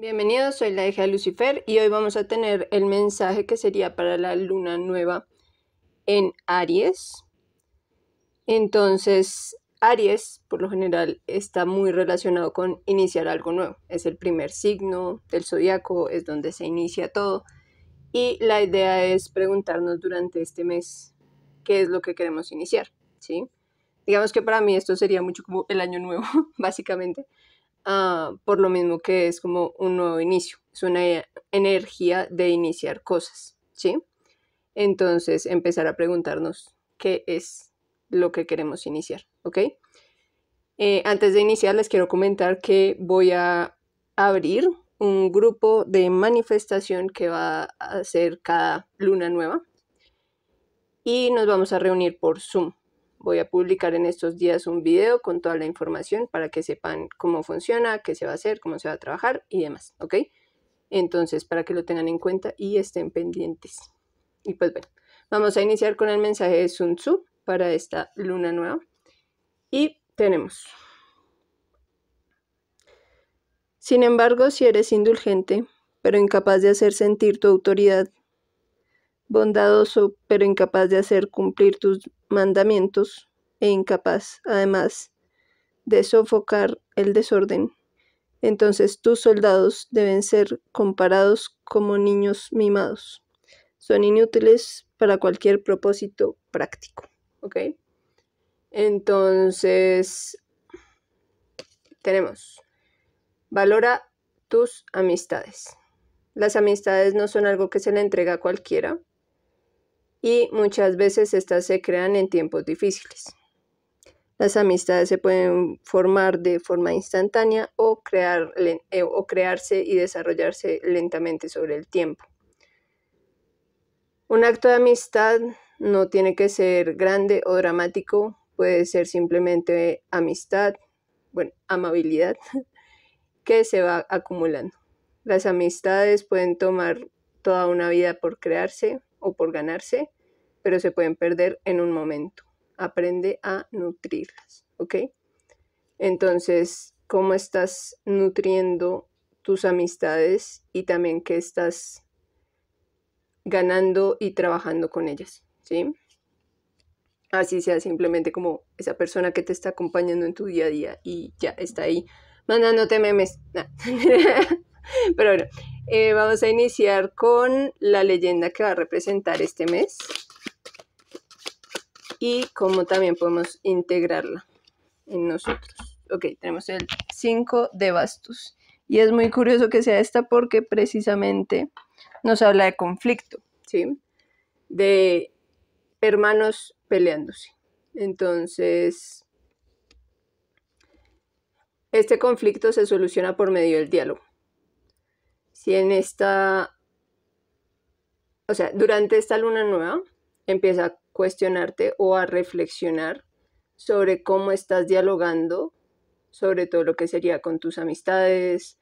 Bienvenidos, soy la hija de Lucifer y hoy vamos a tener el mensaje que sería para la luna nueva en Aries. Entonces, Aries por lo general está muy relacionado con iniciar algo nuevo. Es el primer signo del zodiaco, es donde se inicia todo. Y la idea es preguntarnos durante este mes qué es lo que queremos iniciar, ¿sí? Digamos que para mí esto sería mucho como el año nuevo, básicamente Ah, por lo mismo que es como un nuevo inicio, es una e, energía de iniciar cosas, ¿sí? Entonces, empezar a preguntarnos qué es lo que queremos iniciar, ¿ok? Eh, antes de iniciar, les quiero comentar que voy a abrir un grupo de manifestación que va a ser cada luna nueva y nos vamos a reunir por Zoom. Voy a publicar en estos días un video con toda la información para que sepan cómo funciona, qué se va a hacer, cómo se va a trabajar y demás, ¿ok? Entonces, para que lo tengan en cuenta y estén pendientes. Y pues bueno, vamos a iniciar con el mensaje de Sun Tzu para esta luna nueva. Y tenemos. Sin embargo, si eres indulgente, pero incapaz de hacer sentir tu autoridad, bondadoso, pero incapaz de hacer cumplir tus mandamientos, e incapaz, además, de sofocar el desorden. Entonces tus soldados deben ser comparados como niños mimados. Son inútiles para cualquier propósito práctico. ¿Ok? Entonces, tenemos, valora tus amistades. Las amistades no son algo que se le entrega a cualquiera, y muchas veces estas se crean en tiempos difíciles. Las amistades se pueden formar de forma instantánea o, crear, eh, o crearse y desarrollarse lentamente sobre el tiempo. Un acto de amistad no tiene que ser grande o dramático, puede ser simplemente amistad, bueno, amabilidad, que se va acumulando. Las amistades pueden tomar toda una vida por crearse, o por ganarse, pero se pueden perder en un momento. Aprende a nutrirlas, ¿ok? Entonces, ¿cómo estás nutriendo tus amistades y también qué estás ganando y trabajando con ellas, ¿sí? Así sea simplemente como esa persona que te está acompañando en tu día a día y ya está ahí mandándote memes. Pero bueno, eh, vamos a iniciar con la leyenda que va a representar este mes y cómo también podemos integrarla en nosotros. Ok, tenemos el 5 de bastos. Y es muy curioso que sea esta porque precisamente nos habla de conflicto, ¿sí? De hermanos peleándose. Entonces, este conflicto se soluciona por medio del diálogo en esta, o sea, durante esta luna nueva, empieza a cuestionarte o a reflexionar sobre cómo estás dialogando, sobre todo lo que sería con tus amistades,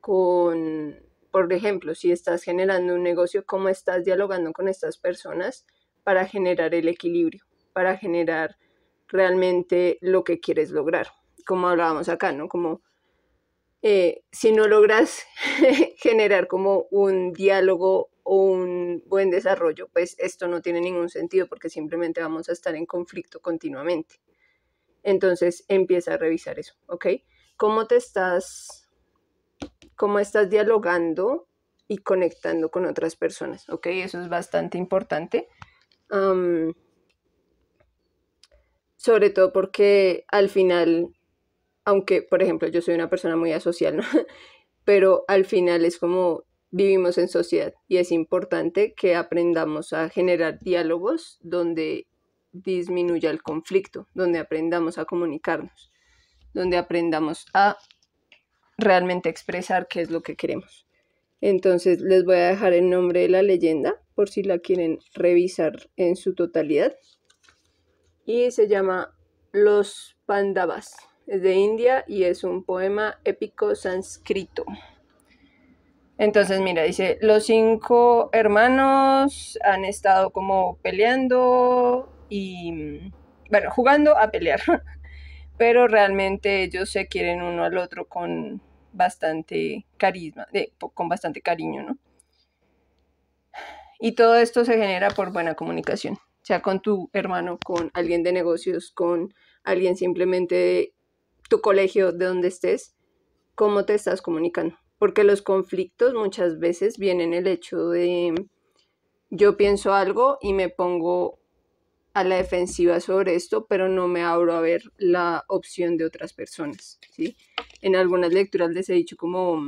con, por ejemplo, si estás generando un negocio, cómo estás dialogando con estas personas para generar el equilibrio, para generar realmente lo que quieres lograr, como hablábamos acá, ¿no? Como eh, si no logras generar como un diálogo o un buen desarrollo, pues esto no tiene ningún sentido porque simplemente vamos a estar en conflicto continuamente. Entonces empieza a revisar eso, ¿ok? ¿Cómo te estás, cómo estás dialogando y conectando con otras personas, ¿ok? Eso es bastante importante. sobre todo porque al final aunque, por ejemplo, yo soy una persona muy asocial, ¿no? Pero al final es como vivimos en sociedad y es importante que aprendamos a generar diálogos donde disminuya el conflicto, donde aprendamos a comunicarnos, donde aprendamos a realmente expresar qué es lo que queremos. Entonces les voy a dejar el nombre de la leyenda por si la quieren revisar en su totalidad. Y se llama Los Pandavas es de India y es un poema épico sánscrito. Entonces, mira, dice, los cinco hermanos han estado como peleando y, bueno, jugando a pelear, pero realmente ellos se quieren uno al otro con bastante carisma, con bastante cariño, ¿no? Y todo esto se genera por buena comunicación, sea con tu hermano, con alguien de negocios, con alguien simplemente de tu colegio, de donde estés, cómo te estás comunicando. Porque los conflictos muchas veces vienen el hecho de yo pienso algo y me pongo a la defensiva sobre esto, pero no me abro a ver la opción de otras personas, ¿sí? En algunas lecturas les he dicho como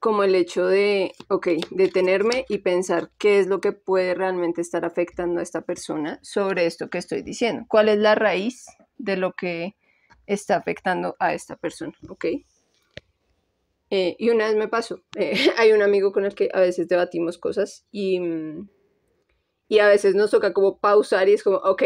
como el hecho de, ok, detenerme y pensar qué es lo que puede realmente estar afectando a esta persona sobre esto que estoy diciendo. ¿Cuál es la raíz de lo que está afectando a esta persona? ¿Ok? Eh, y una vez me pasó, eh, hay un amigo con el que a veces debatimos cosas y, mm, y a veces nos toca como pausar y es como, ok,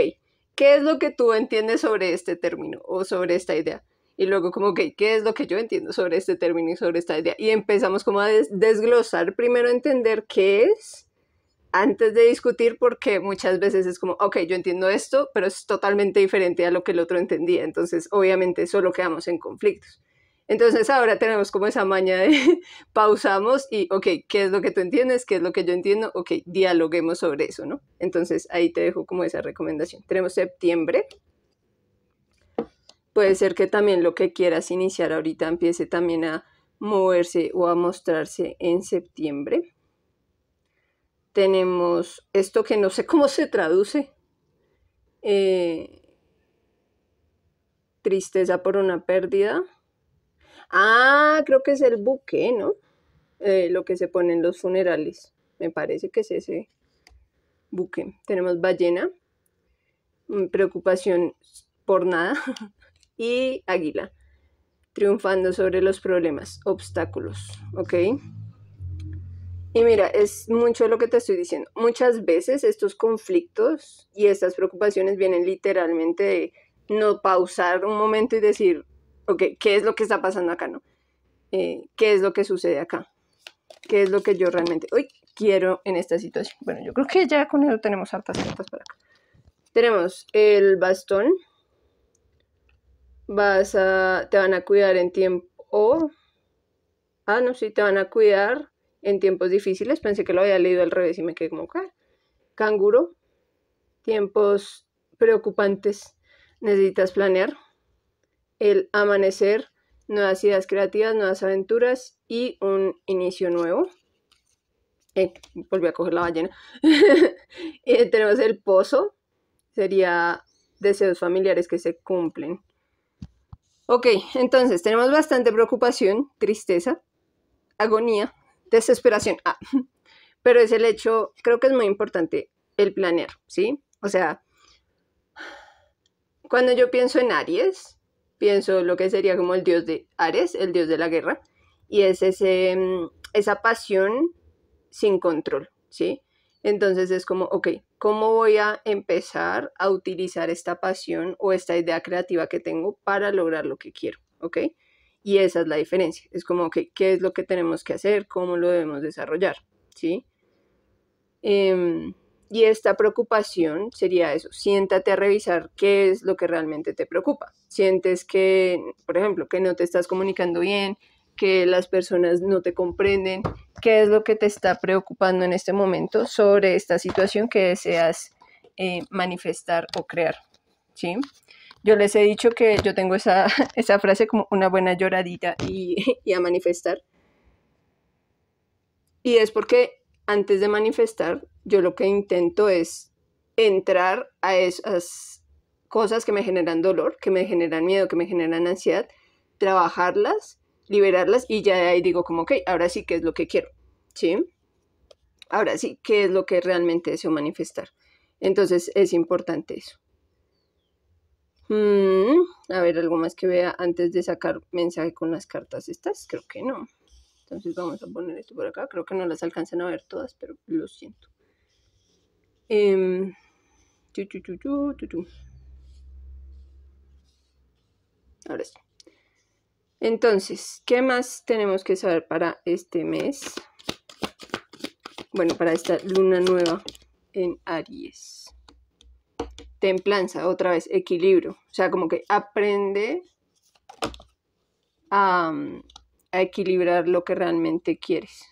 ¿qué es lo que tú entiendes sobre este término o sobre esta idea? y luego como ok, ¿qué es lo que yo entiendo sobre este término y sobre esta idea? Y empezamos como a desglosar, primero entender qué es, antes de discutir, porque muchas veces es como, ok, yo entiendo esto, pero es totalmente diferente a lo que el otro entendía, entonces obviamente solo quedamos en conflictos. Entonces ahora tenemos como esa maña de pausamos y, ok, ¿qué es lo que tú entiendes? ¿Qué es lo que yo entiendo? Ok, dialoguemos sobre eso, ¿no? Entonces ahí te dejo como esa recomendación. Tenemos septiembre, puede ser que también lo que quieras iniciar ahorita empiece también a moverse o a mostrarse en septiembre. Tenemos esto que no sé cómo se traduce. Eh, tristeza por una pérdida. Ah, creo que es el buque, ¿no? Eh, lo que se pone en los funerales. Me parece que es ese buque. Tenemos ballena, mm, preocupación por nada, y águila, triunfando sobre los problemas, obstáculos, ¿ok? Y mira, es mucho lo que te estoy diciendo. Muchas veces estos conflictos y estas preocupaciones vienen literalmente de no pausar un momento y decir, ok, ¿qué es lo que está pasando acá? No? Eh, ¿Qué es lo que sucede acá? ¿Qué es lo que yo realmente hoy quiero en esta situación? Bueno, yo creo que ya con eso tenemos hartas cartas para acá. Tenemos el bastón, vas a, te van a cuidar en tiempo, ah, no, sí, te van a cuidar en tiempos difíciles, pensé que lo había leído al revés y me quedé como, Canguro, tiempos preocupantes, necesitas planear, el amanecer, nuevas ideas creativas, nuevas aventuras y un inicio nuevo. Eh, volví a coger la ballena. Eh, tenemos el pozo, sería deseos familiares que se cumplen. Ok, entonces tenemos bastante preocupación, tristeza, agonía, desesperación. Ah, pero es el hecho, creo que es muy importante el planear, ¿sí? O sea, cuando yo pienso en Aries, pienso lo que sería como el dios de Ares, el dios de la guerra, y es ese, mm, esa pasión sin control, ¿sí? Entonces es como, ok, ¿cómo voy a empezar a utilizar esta pasión o esta idea creativa que tengo para lograr lo que quiero? ¿Ok? Y esa es la diferencia. Es como, ok, ¿qué es lo que tenemos que hacer? ¿Cómo lo debemos desarrollar? ¿Sí? Em, y esta preocupación sería eso, siéntate a revisar qué es lo que realmente te preocupa. Sientes que, por ejemplo, que no te estás comunicando bien, que las personas no te comprenden, qué es lo que te está preocupando en este momento sobre esta situación que deseas eh, manifestar o crear. ¿sí? Yo les he dicho que yo tengo esa, frase como una buena lloradita y, y a manifestar. Y es porque antes de manifestar, yo lo que intento es entrar a esas cosas que me generan dolor, que me generan miedo, que me generan ansiedad, trabajarlas liberarlas y ya ahí digo como, que ahora sí que es lo que quiero, ¿sí? Ahora sí, ¿qué es lo que realmente deseo manifestar? Entonces es importante eso. Mm, a ver, algo más que vea antes de sacar mensaje con las cartas estas, creo que no. Entonces vamos a poner esto por acá, creo que no las alcanzan a ver todas, pero lo siento. Em, ahora sí. Entonces, ¿qué más tenemos que saber para este mes? Bueno, para esta luna nueva en Aries. Templanza, otra vez, equilibrio. O sea, como que aprende a, mm, equilibrar lo que realmente quieres.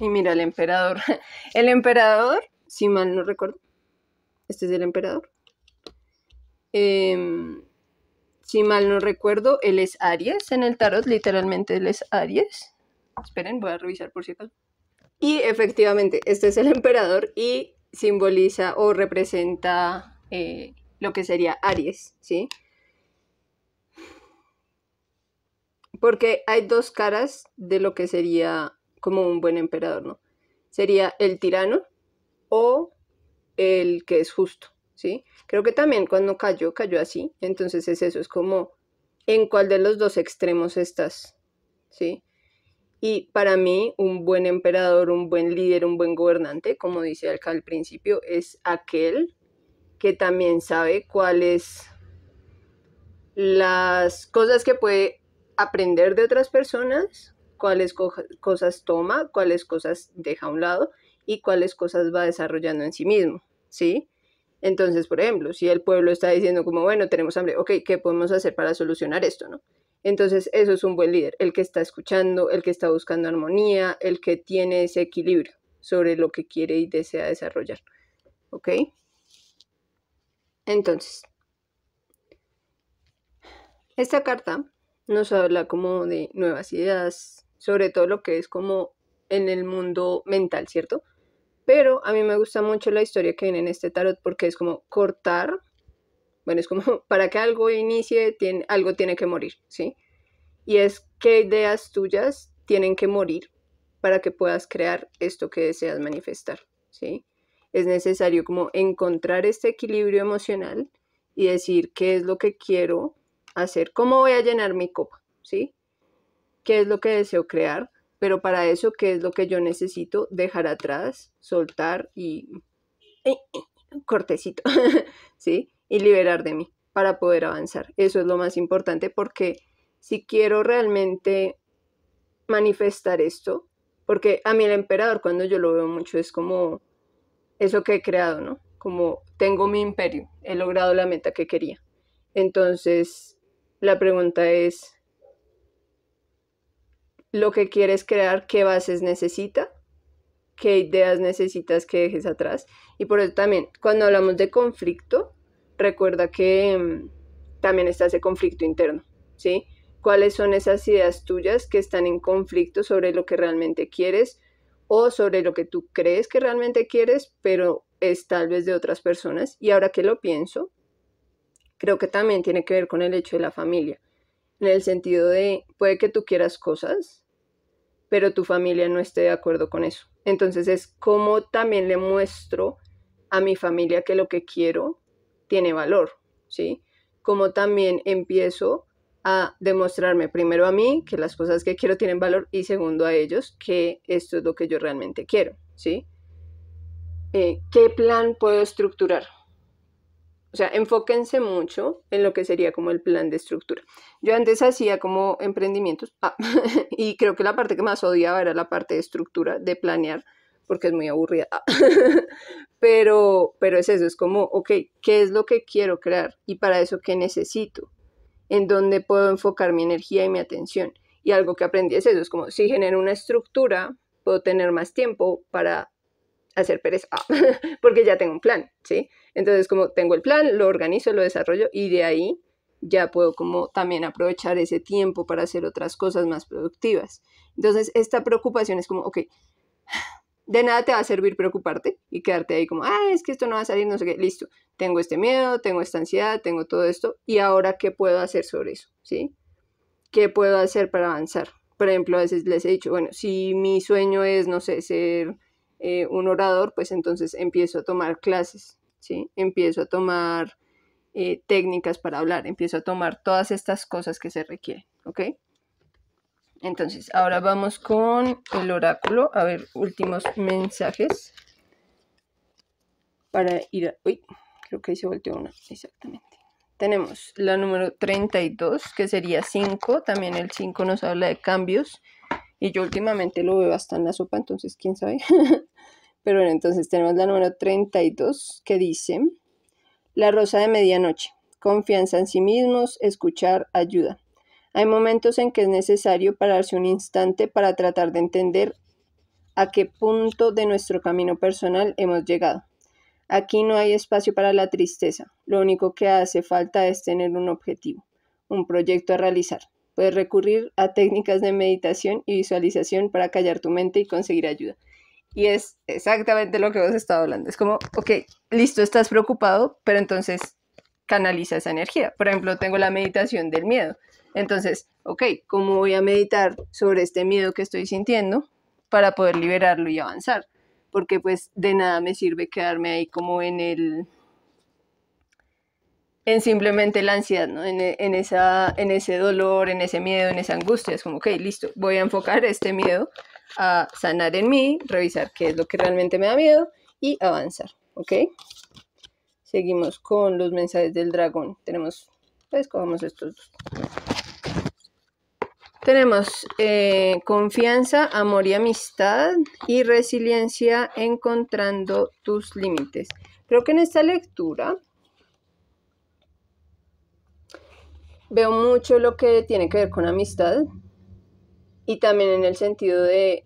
Y mira, el emperador. El emperador, si mal no recuerdo. Este es el emperador. Eh, si mal no recuerdo, él es Aries en el tarot, literalmente él es Aries. Esperen, voy a revisar por si Y efectivamente, este es el emperador y simboliza o representa eh, lo que sería Aries, ¿sí? Porque hay dos caras de lo que sería como un buen emperador, ¿no? Sería el tirano o el que es justo, ¿sí? Creo que también cuando cayó, cayó así, entonces es eso, es como en cuál de los dos extremos estás, ¿sí? Y para mí, un buen emperador, un buen líder, un buen gobernante, como dice acá al principio, es aquel que también sabe cuáles las cosas que puede aprender de otras personas, cuáles cosas toma, cuáles cosas deja a un lado y cuáles cosas va desarrollando en sí mismo, ¿sí? Entonces, por ejemplo, si el pueblo está diciendo como, bueno, tenemos hambre, ok, ¿qué podemos hacer para solucionar esto? ¿no? Entonces, eso es un buen líder, el que está escuchando, el que está buscando armonía, el que tiene ese equilibrio sobre lo que quiere y desea desarrollar. ¿Ok? Entonces, esta carta nos habla como de nuevas ideas, sobre todo lo que es como en el mundo mental, ¿cierto? Pero a mí me gusta mucho la historia que viene en este tarot porque es como cortar. Bueno, es como para que algo inicie, algo tiene que morir, ¿sí? Y es qué ideas tuyas tienen que morir para que puedas crear esto que deseas manifestar, ¿sí? Es necesario como encontrar este equilibrio emocional y decir qué es lo que quiero hacer, cómo voy a llenar mi copa, ¿sí? ¿Qué es lo que deseo crear? Pero para eso, ¿qué es lo que yo necesito? Dejar atrás, soltar y... Eh, eh, cortecito, ¿sí? Y liberar de mí para poder avanzar. Eso es lo más importante porque si quiero realmente manifestar esto, porque a mí el emperador cuando yo lo veo mucho es como eso que he creado, ¿no? Como tengo mi imperio, he logrado la meta que quería. Entonces, la pregunta es, lo que quieres crear, qué bases necesita, qué ideas necesitas que dejes atrás. Y por eso también, cuando hablamos de conflicto, recuerda que mm, también está ese conflicto interno, ¿sí? ¿Cuáles son esas ideas tuyas que están en conflicto sobre lo que realmente quieres o sobre lo que tú crees que realmente quieres, pero es tal vez de otras personas? Y ahora que lo pienso, creo que también tiene que ver con el hecho de la familia, en el sentido de, puede que tú quieras cosas, pero tu familia no esté de acuerdo con eso. Entonces es como también le muestro a mi familia que lo que quiero tiene valor, ¿sí? Como también empiezo a demostrarme primero a mí que las cosas que quiero tienen valor y segundo a ellos que esto es lo que yo realmente quiero, ¿sí? Eh, ¿Qué plan puedo estructurar? O sea, enfóquense mucho en lo que sería como el plan de estructura. Yo antes hacía como emprendimientos ah, y creo que la parte que más odiaba era la parte de estructura, de planear, porque es muy aburrida. pero, pero es eso, es como, ok, ¿qué es lo que quiero crear? Y para eso, ¿qué necesito? ¿En dónde puedo enfocar mi energía y mi atención? Y algo que aprendí es eso, es como, si genero una estructura, puedo tener más tiempo para hacer pereza, porque ya tengo un plan, ¿sí? Entonces, como tengo el plan, lo organizo, lo desarrollo y de ahí ya puedo como también aprovechar ese tiempo para hacer otras cosas más productivas. Entonces, esta preocupación es como, ok, de nada te va a servir preocuparte y quedarte ahí como, ah, es que esto no va a salir, no sé qué, listo, tengo este miedo, tengo esta ansiedad, tengo todo esto, y ahora, ¿qué puedo hacer sobre eso? ¿Sí? ¿Qué puedo hacer para avanzar? Por ejemplo, a veces les he dicho, bueno, si mi sueño es, no sé, ser eh, un orador, pues entonces empiezo a tomar clases, ¿sí? Empiezo a tomar eh, técnicas para hablar, empiezo a tomar todas estas cosas que se requieren, ¿ok? Entonces, ahora vamos con el oráculo, a ver, últimos mensajes para ir a... Uy, creo que ahí se volteó una, exactamente. Tenemos la número 32, que sería 5, también el 5 nos habla de cambios, y yo últimamente lo veo hasta en la sopa, entonces quién sabe. Pero bueno, entonces tenemos la número 32 que dice, la rosa de medianoche, confianza en sí mismos, escuchar, ayuda. Hay momentos en que es necesario pararse un instante para tratar de entender a qué punto de nuestro camino personal hemos llegado. Aquí no hay espacio para la tristeza, lo único que hace falta es tener un objetivo, un proyecto a realizar. Puedes recurrir a técnicas de meditación y visualización para callar tu mente y conseguir ayuda. Y es exactamente lo que vos estado hablando. Es como, ok, listo, estás preocupado, pero entonces canaliza esa energía. Por ejemplo, tengo la meditación del miedo. Entonces, ok, ¿cómo voy a meditar sobre este miedo que estoy sintiendo para poder liberarlo y avanzar? Porque pues de nada me sirve quedarme ahí como en el en simplemente la ansiedad, e, En, esa, en ese dolor, en ese miedo, en esa angustia. Es como, ok, listo, voy a enfocar este miedo a sanar en mí, revisar qué es lo que realmente me da miedo y avanzar, ¿ok? Seguimos con los mensajes del dragón. Tenemos, pues estos dos. Tenemos eh, confianza, amor y amistad y resiliencia encontrando tus límites. Creo que en esta lectura veo mucho lo que tiene que ver con amistad y también en el sentido de,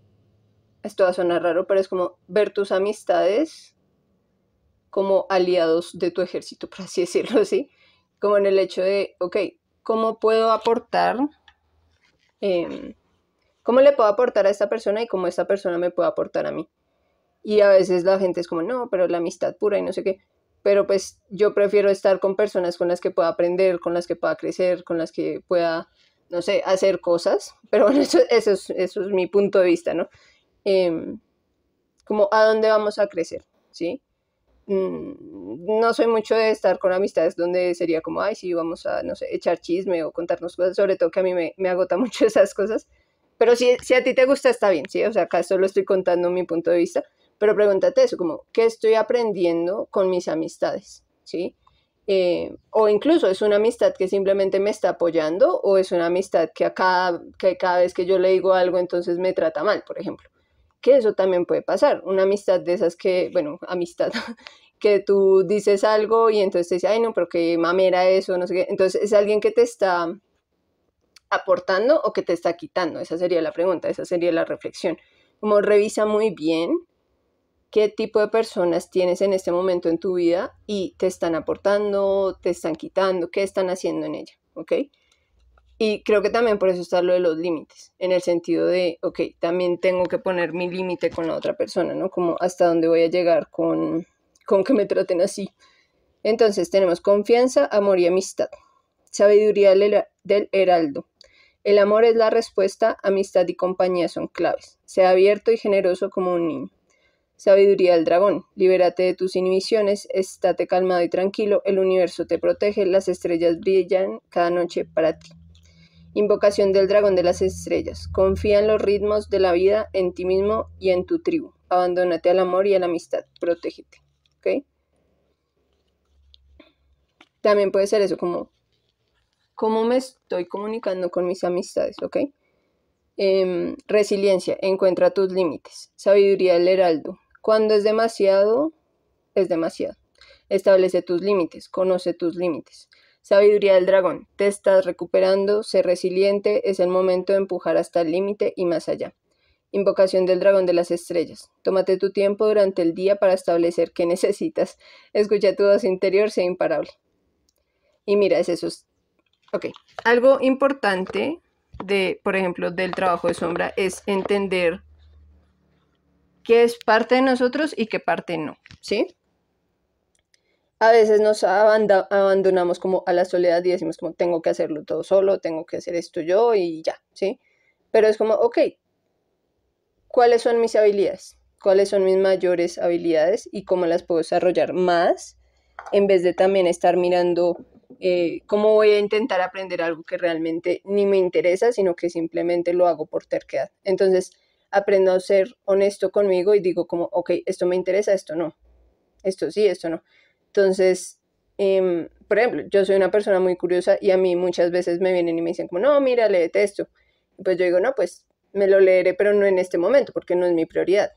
esto va a sonar raro, pero es como ver tus amistades como aliados de tu ejército, por así decirlo, ¿sí? Como en el hecho de, ok, ¿cómo puedo aportar? Em, ¿Cómo le puedo aportar a esta persona y cómo esta persona me puede aportar a mí? Y a veces la gente es como, no, pero la amistad pura y no sé qué pero pues yo prefiero estar con personas con las que pueda aprender, con las que pueda crecer, con las que pueda, no sé, hacer cosas, pero bueno, eso, es, mi punto de vista, ¿no? Em, como a dónde vamos a crecer, ¿sí? Mm, no soy mucho de estar con amistades donde sería como, ay, si vamos a, no sé, echar chisme o contarnos cosas, sobre todo que a mí me, me agota mucho esas cosas, pero si, si a ti te gusta está bien, ¿sí? O sea, acá solo estoy contando mi punto de vista pero pregúntate eso, como, ¿qué estoy aprendiendo con mis amistades? ¿Sí? Eh, o incluso es una amistad que simplemente me está apoyando o es una amistad que, cada, que cada vez que yo le digo algo entonces me trata mal, por ejemplo. Que eso también puede pasar. Una amistad de esas que, bueno, amistad, que tú dices algo y entonces te dice, ay no, pero qué mamera eso, no sé qué. Entonces es alguien que te está aportando o que te está quitando. Esa sería la pregunta, esa sería la reflexión. Como revisa muy bien qué tipo de personas tienes en este momento en tu vida y te están aportando, te están quitando, qué están haciendo en ella, ¿ok? Y creo que también por eso está lo de los límites, en el sentido de, ok, también tengo que poner mi límite con la otra persona, ¿no? Como hasta dónde voy a llegar con, con que me traten así. Entonces tenemos confianza, amor y amistad. Sabiduría del heraldo. El amor es la respuesta, amistad y compañía son claves. Sea abierto y generoso como un niño. Sabiduría del dragón, libérate de tus inhibiciones, estate calmado y tranquilo, el universo te protege, las estrellas brillan cada noche para ti. Invocación del dragón de las estrellas, confía en los ritmos de la vida, en ti mismo y en tu tribu. Abandónate al amor y a la amistad, protégete. ¿Okay? También puede ser eso, como cómo me estoy comunicando con mis amistades, ¿ok? Em, resiliencia, encuentra tus límites. Sabiduría del heraldo, cuando es demasiado, es demasiado. Establece tus límites, conoce tus límites. Sabiduría del dragón, te estás recuperando, sé resiliente, es el momento de empujar hasta el límite y más allá. Invocación del dragón de las estrellas. Tómate tu tiempo durante el día para establecer qué necesitas. Escucha tu voz interior, sea imparable. Y mira, es eso. Ok. Algo importante de, por ejemplo, del trabajo de sombra es entender qué es parte de nosotros y qué parte no, ¿sí? A veces nos abandonamos como a la soledad y decimos como tengo que hacerlo todo solo, tengo que hacer esto yo y ya, ¿sí? Pero es como, ok, ¿cuáles son mis habilidades? ¿Cuáles son mis mayores habilidades y cómo las puedo desarrollar más? En vez de también estar mirando eh, cómo voy a intentar aprender algo que realmente ni me interesa, sino que simplemente lo hago por terquedad. Entonces, aprendo a ser honesto conmigo y digo como, ok, esto me interesa, esto no, esto sí, esto no. Entonces, em, por ejemplo, yo soy una persona muy curiosa y a mí muchas veces me vienen y me dicen como, no, mira, léete esto. Pues yo digo, no, pues me lo leeré, pero no en este momento, porque no es mi prioridad,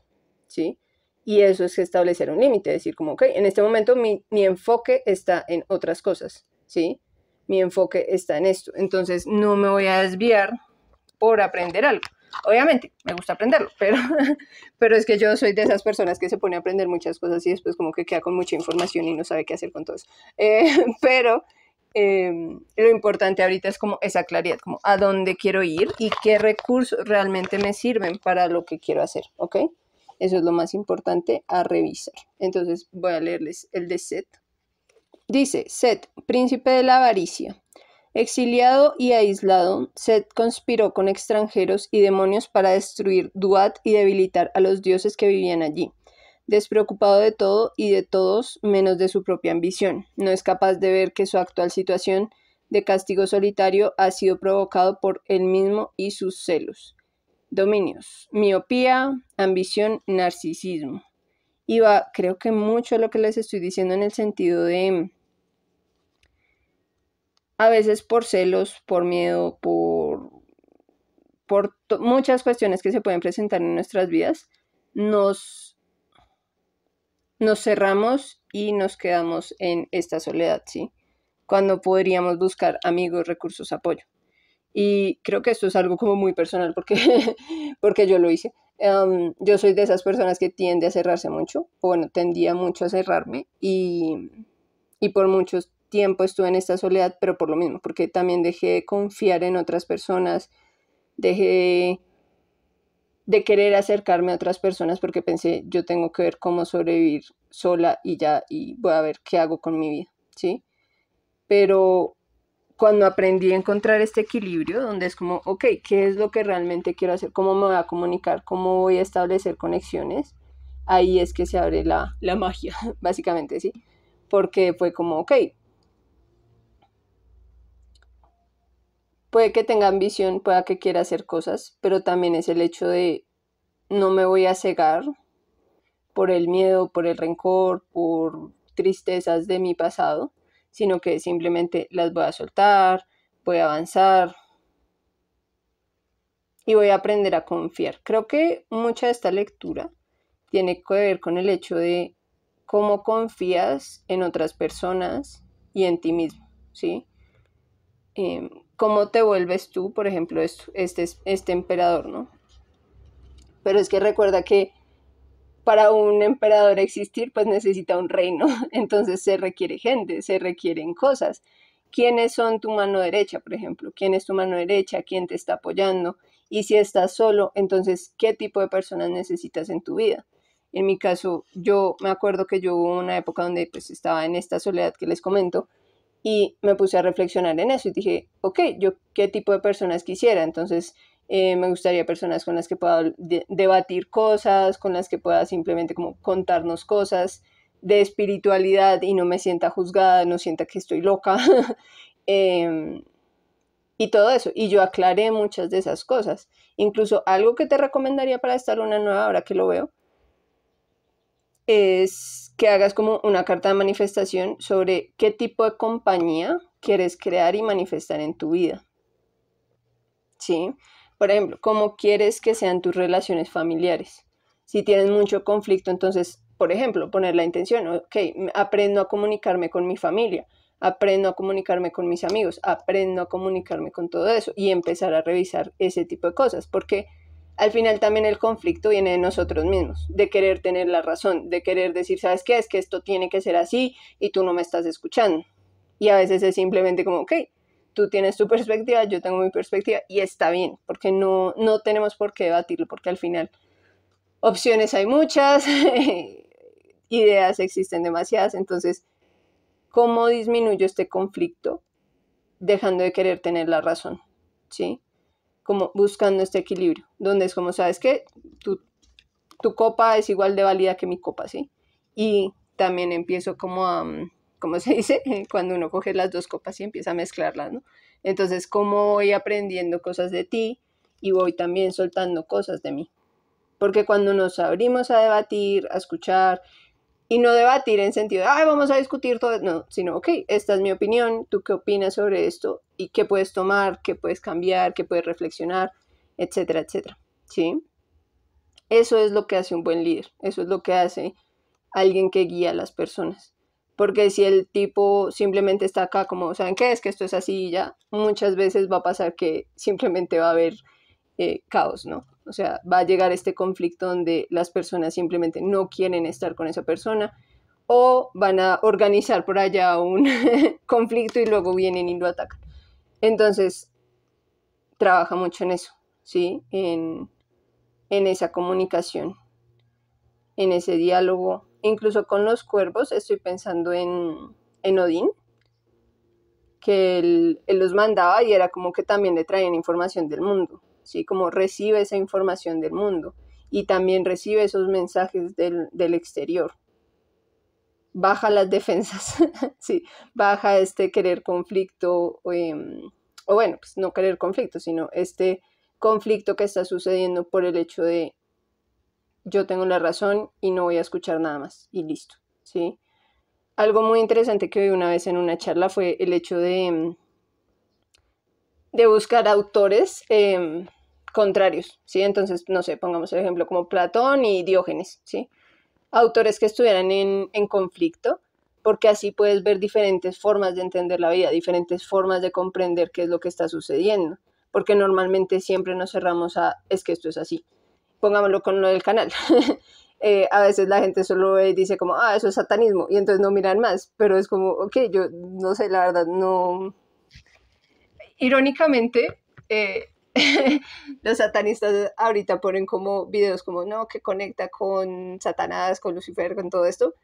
¿sí? Y eso es establecer un límite, decir como, ok, en este momento mi, mi enfoque está en otras cosas, ¿sí? Mi enfoque está en esto, entonces no me voy a desviar por aprender algo. Obviamente, me gusta aprenderlo, pero, pero es que yo soy de esas personas que se pone a aprender muchas cosas y después como que queda con mucha información y no sabe qué hacer con todo eso. Eh, pero em, lo importante ahorita es como esa claridad, como a dónde quiero ir y qué recursos realmente me sirven para lo que quiero hacer, ¿ok? Eso es lo más importante a revisar. Entonces voy a leerles el de Set. Dice, Set, príncipe de la avaricia Exiliado y aislado, Seth conspiró con extranjeros y demonios para destruir Duat y debilitar a los dioses que vivían allí. Despreocupado de todo y de todos, menos de su propia ambición, no es capaz de ver que su actual situación de castigo solitario ha sido provocado por él mismo y sus celos. Dominios, miopía, ambición, narcisismo. Y va, creo que mucho lo que les estoy diciendo en el sentido de a veces por celos, por miedo, por, por muchas cuestiones que se pueden presentar en nuestras vidas, nos, nos cerramos y nos quedamos en esta soledad, ¿sí? Cuando podríamos buscar amigos, recursos, apoyo. Y creo que esto es algo como muy personal porque, porque yo lo hice. Em, yo soy de esas personas que tiende a cerrarse mucho, bueno, tendía mucho a cerrarme y, y por muchos tiempo estuve en esta soledad, pero por lo mismo, porque también dejé de confiar en otras personas, dejé de, querer acercarme a otras personas porque pensé, yo tengo que ver cómo sobrevivir sola y ya, y voy a ver qué hago con mi vida, ¿sí? Pero cuando aprendí a encontrar este equilibrio, donde es como, ok, ¿qué es lo que realmente quiero hacer? ¿Cómo me voy a comunicar? ¿Cómo voy a establecer conexiones? Ahí es que se abre la, la magia, básicamente, ¿sí? Porque fue como, ok, puede que tenga ambición, pueda que quiera hacer cosas, pero también es el hecho de no me voy a cegar por el miedo, por el rencor, por tristezas de mi pasado, sino que simplemente las voy a soltar, voy a avanzar y voy a aprender a confiar. Creo que mucha de esta lectura tiene que ver con el hecho de cómo confías en otras personas y en ti mismo, ¿sí? Em, cómo te vuelves tú, por ejemplo, este, este emperador, ¿no? Pero es que recuerda que para un emperador existir, pues necesita un reino, entonces se requiere gente, se requieren cosas. ¿Quiénes son tu mano derecha, por ejemplo? ¿Quién es tu mano derecha? ¿Quién te está apoyando? Y si estás solo, entonces, ¿qué tipo de personas necesitas en tu vida? En mi caso, yo me acuerdo que yo hubo una época donde pues estaba en esta soledad que les comento, y me puse a reflexionar en eso y dije, ok, yo qué tipo de personas quisiera, entonces eh, me gustaría personas con las que pueda debatir cosas, con las que pueda simplemente como contarnos cosas de espiritualidad y no me sienta juzgada, no sienta que estoy loca. Em, y todo eso. Y yo aclaré muchas de esas cosas. Incluso algo que te recomendaría para estar una nueva, ahora que lo veo, es que hagas como una carta de manifestación sobre qué tipo de compañía quieres crear y manifestar en tu vida. ¿Sí? Por ejemplo, cómo quieres que sean tus relaciones familiares. Si tienes mucho conflicto, entonces, por ejemplo, poner la intención, ok, aprendo a comunicarme con mi familia, aprendo a comunicarme con mis amigos, aprendo a comunicarme con todo eso y empezar a revisar ese tipo de cosas, porque al final también el conflicto viene de nosotros mismos, de querer tener la razón, de querer decir, ¿sabes qué? Es que esto tiene que ser así y tú no me estás escuchando. Y a veces es simplemente como, ok, tú tienes tu perspectiva, yo tengo mi perspectiva y está bien, porque no, no tenemos por qué debatirlo, porque al final opciones hay muchas, ideas existen demasiadas, entonces, ¿cómo disminuyo este conflicto dejando de querer tener la razón? ¿Sí? como buscando este equilibrio, donde es como, ¿sabes que Tu, tu copa es igual de válida que mi copa, ¿sí? Y también empiezo como a, mm, ¿cómo se dice? Cuando uno coge las dos copas y empieza a mezclarlas, ¿no? Entonces, como voy aprendiendo cosas de ti y voy también soltando cosas de mí? Porque cuando nos abrimos a debatir, a escuchar y no debatir en sentido de, ay, vamos a discutir todo, no, sino, ok, esta es mi opinión, tú qué opinas sobre esto y qué puedes tomar, qué puedes cambiar, qué puedes reflexionar, etcétera, etcétera. ¿Sí? Eso es lo que hace un buen líder, eso es lo que hace alguien que guía a las personas. Porque si el tipo simplemente está acá como, ¿saben qué? Es que esto es así y ya, muchas veces va a pasar que simplemente va a haber eh, caos, ¿no? O sea, va a llegar este conflicto donde las personas simplemente no quieren estar con esa persona o van a organizar por allá un conflicto y luego vienen y lo atacan. Entonces, trabaja mucho en eso, ¿sí? En, esa comunicación, en ese diálogo. Incluso con los cuervos, estoy pensando en, Odín, que él, los mandaba y era como que también le traían información del mundo. ¿sí? Como recibe esa información del mundo y también recibe esos mensajes del, exterior. Baja las defensas, sí, baja este querer conflicto, em, o bueno, pues no querer conflicto, sino este conflicto que está sucediendo por el hecho de yo tengo la razón y no voy a escuchar nada más y listo, ¿sí? Algo muy interesante que vi una vez en una charla fue el hecho de em, de buscar autores em, contrarios, ¿sí? Entonces, no sé, pongamos el ejemplo como Platón y Diógenes, ¿sí? Autores que estuvieran en, conflicto, porque así puedes ver diferentes formas de entender la vida, diferentes formas de comprender qué es lo que está sucediendo, porque normalmente siempre nos cerramos a, es que esto es así. Pongámoslo con lo del canal. Eh, a veces la gente solo dice como, ah, eso es satanismo, y entonces no miran más, pero es como, ok, yo no sé, la verdad, no, irónicamente, eh, los satanistas ahorita ponen como videos como, no, que conecta con Satanás, con Lucifer, con todo esto,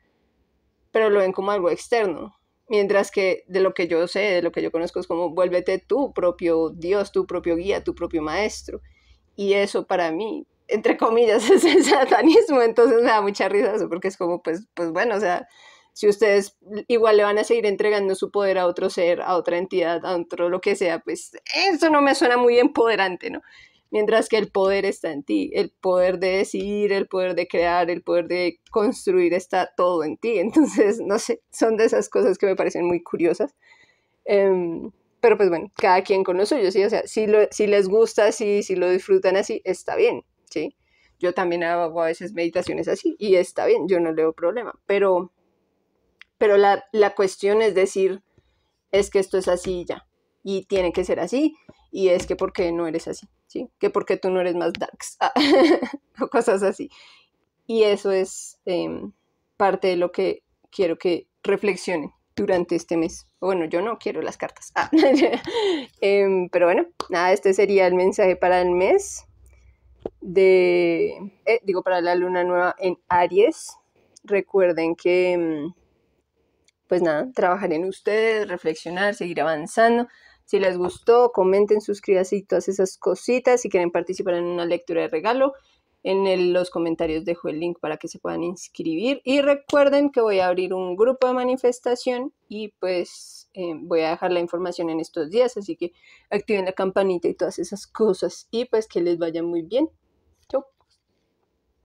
pero lo ven como algo externo. Mientras que de lo que yo sé, de lo que yo conozco, es como vuélvete tu propio Dios, tu propio guía, tu propio maestro. Y eso para mí, entre comillas, es el satanismo. Entonces me da mucha risa eso, porque es como, pues, pues bueno, o sea, si ustedes igual le van a seguir entregando su poder a otro ser, a otra entidad, a otro lo que sea, pues eso no me suena muy empoderante, ¿no? Mientras que el poder está en ti, el poder de decidir, el poder de crear, el poder de construir está todo en ti. Entonces, no sé, son de esas cosas que me parecen muy curiosas. Em, pero pues bueno, cada quien con lo suyo, ¿sí? O sea, si, si les gusta así, si lo disfrutan así, está bien, ¿sí? Yo también hago a veces meditaciones así y está bien, yo no leo problema, pero pero la, cuestión es decir, es que esto es así ya, y tiene que ser así, y es que porque no eres así, ¿sí? Que porque tú no eres más dax ah, o cosas así. Y eso es em, parte de lo que quiero que reflexionen durante este mes. Bueno, yo no quiero las cartas. Ah, em, pero bueno, nada, este sería el mensaje para el mes de, eh, digo, para la luna nueva en Aries. Recuerden que em, pues nada, trabajar en ustedes, reflexionar, seguir avanzando. Si les gustó, comenten, suscríbanse y todas esas cositas. Si quieren participar en una lectura de regalo, en los comentarios dejo el link para que se puedan inscribir. Y recuerden que voy a abrir un grupo de manifestación y pues eh, voy a dejar la información en estos días. Así que activen la campanita y todas esas cosas. Y pues que les vaya muy bien.